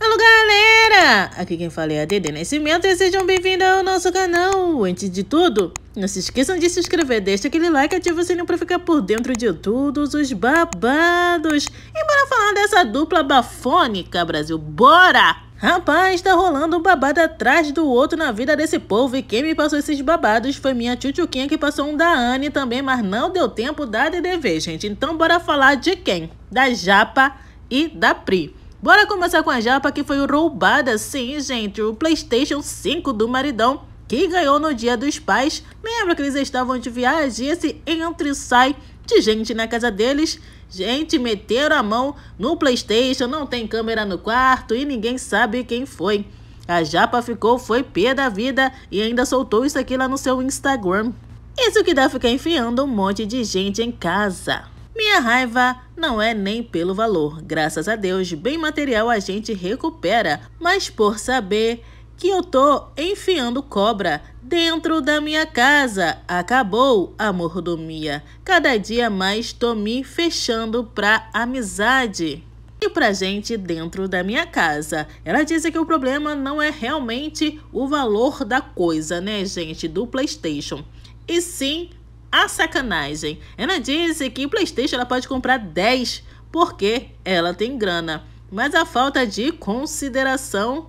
Alô galera, aqui quem fala é a Dede Nascimento e sejam bem-vindos ao nosso canal. Antes de tudo, não se esqueçam de se inscrever, deixa aquele like e ativa o sininho pra ficar por dentro de todos os babados. E bora falar dessa dupla bafônica, Brasil, bora! Rapaz, tá rolando um babado atrás do outro na vida desse povo e quem me passou esses babados foi minha tchutchuquinha que passou um da Anne também, mas não deu tempo da DDV, gente. Então bora falar de quem? Da Japa e da Pri. Bora começar com a japa que foi roubada, sim, gente, o PlayStation 5 do maridão que ganhou no Dia dos Pais. Lembra que eles estavam de viagem esse entra e sai de gente na casa deles? Gente, meteram a mão no PlayStation, não tem câmera no quarto e ninguém sabe quem foi. A japa ficou, foi pé da vida e ainda soltou isso aqui lá no seu Instagram. Isso que dá ficar enfiando um monte de gente em casa. Minha raiva não é nem pelo valor. Graças a Deus, bem material a gente recupera, mas por saber que eu tô enfiando cobra dentro da minha casa. Acabou a mordomia. Cada dia mais tô me fechando pra amizade. E pra gente dentro da minha casa. Ela disse que o problema não é realmente o valor da coisa, né, gente, do PlayStation. E sim a sacanagem. Ela diz que o PlayStation ela pode comprar 10 porque ela tem grana, mas a falta de consideração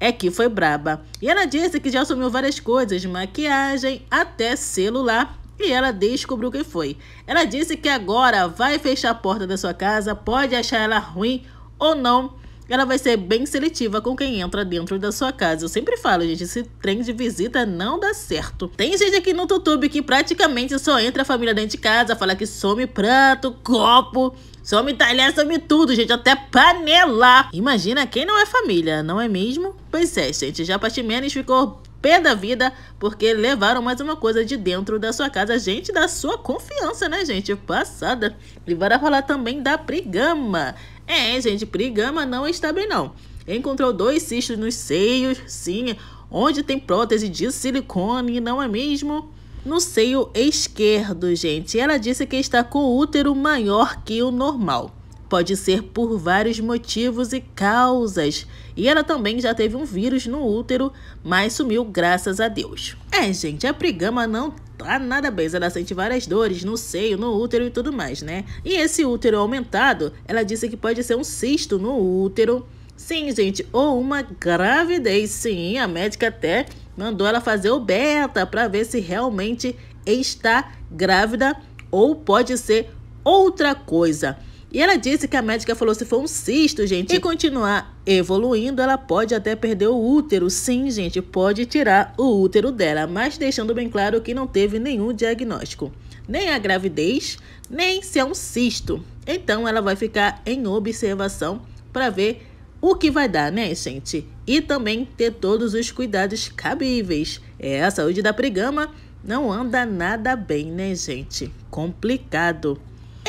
é que foi braba. E ela disse que já assumiu várias coisas, maquiagem, até celular, e ela descobriu que foi. Ela disse que agora vai fechar a porta da sua casa, pode achar ela ruim ou não, ela vai ser bem seletiva com quem entra dentro da sua casa. Eu sempre falo, gente, esse trem de visita não dá certo. Tem gente aqui no YouTube que praticamente só entra a família dentro de casa, fala que some prato, copo, some talher, some tudo, gente, até panela. Imagina quem não é família, não é mesmo? Pois é, gente, já Pati Menes ficou pé da vida porque levaram mais uma coisa de dentro da sua casa. Gente, da sua confiança, né, gente? Passada. E bora falar também da Prigama. É, gente, Prigama não está bem, não. Encontrou dois cistos nos seios, sim, onde tem prótese de silicone, não é mesmo? No seio esquerdo, gente. Ela disse que está com o útero maior que o normal. Pode ser por vários motivos e causas. E ela também já teve um vírus no útero, mas sumiu graças a Deus. É, gente, a prigama não tá nada bem. Ela sente várias dores no seio, no útero e tudo mais, né? E esse útero aumentado, ela disse que pode ser um cisto no útero. Sim, gente, ou uma gravidez. Sim, a médica até mandou ela fazer o beta para ver se realmente está grávida ou pode ser outra coisa. E ela disse que a médica falou se for um cisto, gente, e continuar evoluindo, ela pode até perder o útero. Sim, gente, pode tirar o útero dela, mas deixando bem claro que não teve nenhum diagnóstico. Nem a gravidez, nem se é um cisto. Então ela vai ficar em observação para ver o que vai dar, né, gente? E também ter todos os cuidados cabíveis. É, a saúde da prigama não anda nada bem, né, gente? Complicado.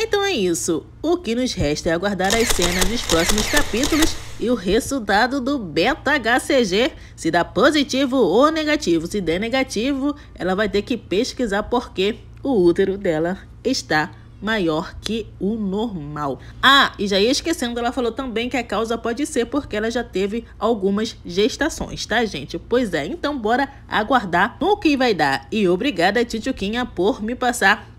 Então é isso. O que nos resta é aguardar as cenas dos próximos capítulos e o resultado do beta HCG. Se dá positivo ou negativo. Se der negativo, ela vai ter que pesquisar por que o útero dela está maior que o normal. Ah, e já ia esquecendo, ela falou também que a causa pode ser porque ela já teve algumas gestações, tá, gente? Pois é, então bora aguardar no que vai dar. E obrigada, Titioquinha, por me passar